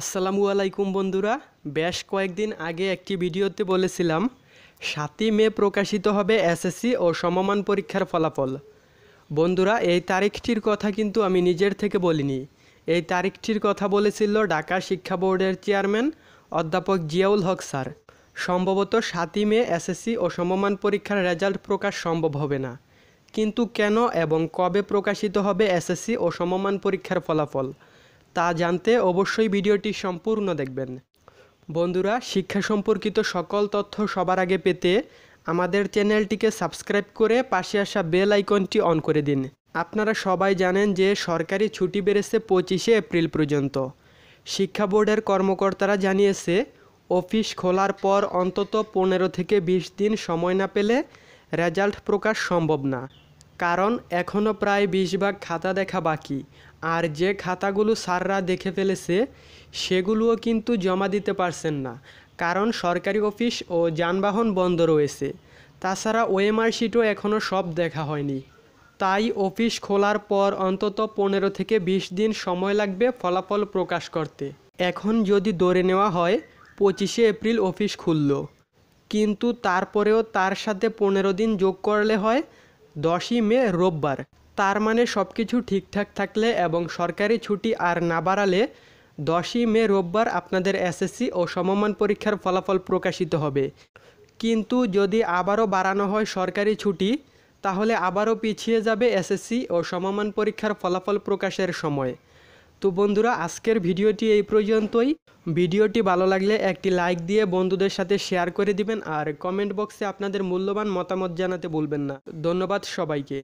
আসসালামু আলাইকুম বন্ধুরা বেশ কয়েকদিন আগে একটি ভিডিওতে বলেছিলাম সাতই মে প্রকাশিত হবে এসএসসি ও সমমান পরীক্ষার ফলাফল বন্ধুরা এই তারিখটির কথা কিন্তু আমি নিজের থেকে বলিনি এই তারিখটির কথা বলেছিল ঢাকা শিক্ষা বোর্ডের চেয়ারম্যান অধ্যাপক জিয়াউল হক স্যার সম্ভবত সাতই মে এসএসসি ও সমমান পরীক্ষার রেজাল্ট প্রকাশ সম্ভব হবে না কিন্তু কেন এবং কবে প্রকাশিত হবে এসএসসি ও সমমান পরীক্ষার ফলাফল তা জানতে অবশ্যই ভিডিওটি সম্পূর্ণ দেখবেন বন্ধুরা শিক্ষা সম্পর্কিত সকল তথ্য সবার আগে পেতে আমাদের চ্যানেলটিকে সাবস্ক্রাইব করে পাশে আসা বেল আইকনটি অন করে দিন আপনারা সবাই জানেন যে সরকারি ছুটি বেড়েছে পঁচিশে এপ্রিল পর্যন্ত শিক্ষা বোর্ডের কর্মকর্তারা জানিয়েছে অফিস খোলার পর অন্তত পনেরো থেকে ২০ দিন সময় না পেলে রেজাল্ট প্রকাশ সম্ভব না কারণ এখনও প্রায় বিশ ভাগ খাতা দেখা বাকি আর যে খাতাগুলো স্যাররা দেখে ফেলেছে সেগুলোও কিন্তু জমা দিতে পারছেন না কারণ সরকারি অফিস ও যানবাহন বন্ধ রয়েছে তাছাড়া ওএমআর শিটও এখনও সব দেখা হয়নি তাই অফিস খোলার পর অন্তত পনেরো থেকে ২০ দিন সময় লাগবে ফলাফল প্রকাশ করতে এখন যদি দৌড়ে নেওয়া হয় পঁচিশে এপ্রিল অফিস খুলল কিন্তু তারপরেও তার সাথে পনেরো দিন যোগ করলে হয় দশই মে রোববার তার মানে সব কিছু ঠিকঠাক থাকলে এবং সরকারি ছুটি আর না বাড়ালে দশই মে রোববার আপনাদের এসএসসি ও সমমান পরীক্ষার ফলাফল প্রকাশিত হবে কিন্তু যদি আবারও বাড়ানো হয় সরকারি ছুটি তাহলে আবারও পিছিয়ে যাবে এসএসসি ও সমমান পরীক্ষার ফলাফল প্রকাশের সময় তো বন্ধুরা আজকের ভিডিওটি এই পর্যন্তই ভিডিওটি ভালো লাগলে একটি লাইক দিয়ে বন্ধুদের সাথে শেয়ার করে দিবেন আর কমেন্ট বক্সে আপনাদের মূল্যবান মতামত জানাতে ভুলবেন না ধন্যবাদ সবাইকে